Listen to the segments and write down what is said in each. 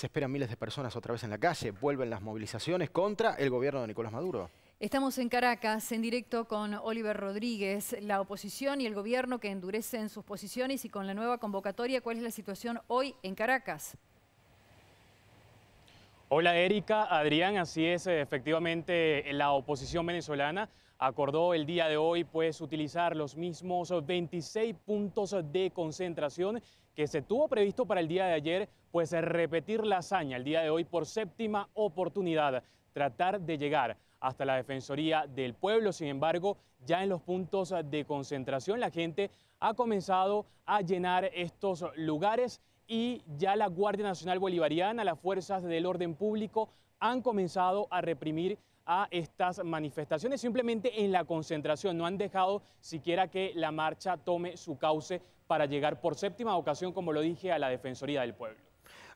Se esperan miles de personas otra vez en la calle, vuelven las movilizaciones contra el gobierno de Nicolás Maduro. Estamos en Caracas, en directo con Oliver Rodríguez, la oposición y el gobierno que endurecen sus posiciones y con la nueva convocatoria, ¿cuál es la situación hoy en Caracas? Hola Erika, Adrián, así es, efectivamente la oposición venezolana acordó el día de hoy pues utilizar los mismos 26 puntos de concentración que se tuvo previsto para el día de ayer, pues repetir la hazaña el día de hoy por séptima oportunidad, tratar de llegar hasta la Defensoría del Pueblo. Sin embargo, ya en los puntos de concentración la gente ha comenzado a llenar estos lugares y ya la Guardia Nacional Bolivariana, las fuerzas del orden público han comenzado a reprimir a estas manifestaciones, simplemente en la concentración, no han dejado siquiera que la marcha tome su cauce para llegar por séptima ocasión, como lo dije, a la Defensoría del Pueblo.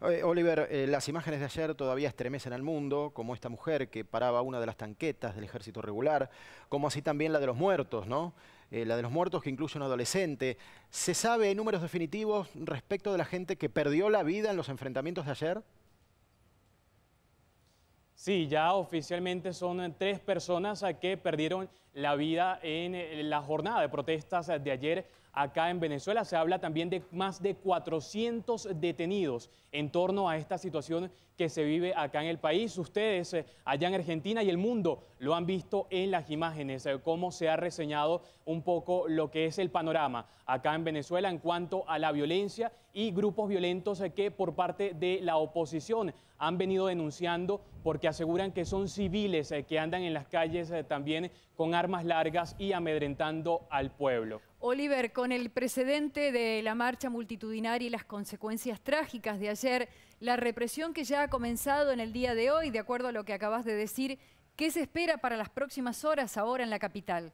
Eh, Oliver, eh, las imágenes de ayer todavía estremecen al mundo, como esta mujer que paraba una de las tanquetas del ejército regular, como así también la de los muertos, ¿no? Eh, la de los muertos que incluye un adolescente. ¿Se sabe números definitivos respecto de la gente que perdió la vida en los enfrentamientos de ayer? Sí, ya oficialmente son tres personas a que perdieron la vida en la jornada de protestas de ayer acá en Venezuela. Se habla también de más de 400 detenidos en torno a esta situación que se vive acá en el país. Ustedes eh, allá en Argentina y el mundo lo han visto en las imágenes, eh, cómo se ha reseñado un poco lo que es el panorama acá en Venezuela en cuanto a la violencia y grupos violentos eh, que por parte de la oposición han venido denunciando porque aseguran que son civiles que andan en las calles también con armas armas largas y amedrentando al pueblo. Oliver, con el precedente de la marcha multitudinaria y las consecuencias trágicas de ayer, la represión que ya ha comenzado en el día de hoy, de acuerdo a lo que acabas de decir, ¿qué se espera para las próximas horas ahora en la capital?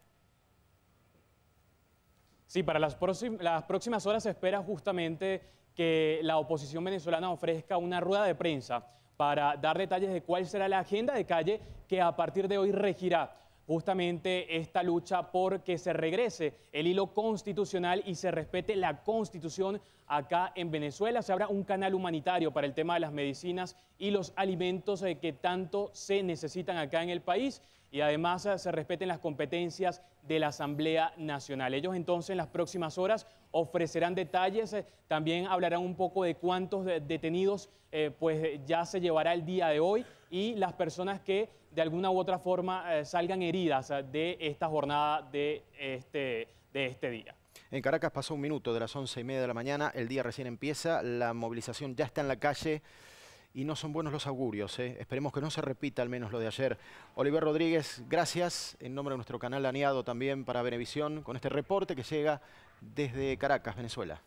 Sí, para las, las próximas horas se espera justamente que la oposición venezolana ofrezca una rueda de prensa para dar detalles de cuál será la agenda de calle que a partir de hoy regirá justamente esta lucha por que se regrese el hilo constitucional y se respete la constitución acá en Venezuela. Se abra un canal humanitario para el tema de las medicinas y los alimentos eh, que tanto se necesitan acá en el país y además eh, se respeten las competencias de la Asamblea Nacional. Ellos entonces en las próximas horas ofrecerán detalles, eh, también hablarán un poco de cuántos detenidos eh, pues ya se llevará el día de hoy y las personas que de alguna u otra forma salgan heridas de esta jornada de este, de este día. En Caracas pasó un minuto de las once y media de la mañana, el día recién empieza, la movilización ya está en la calle y no son buenos los augurios. ¿eh? Esperemos que no se repita al menos lo de ayer. Oliver Rodríguez, gracias en nombre de nuestro canal Daneado también para Benevisión con este reporte que llega desde Caracas, Venezuela.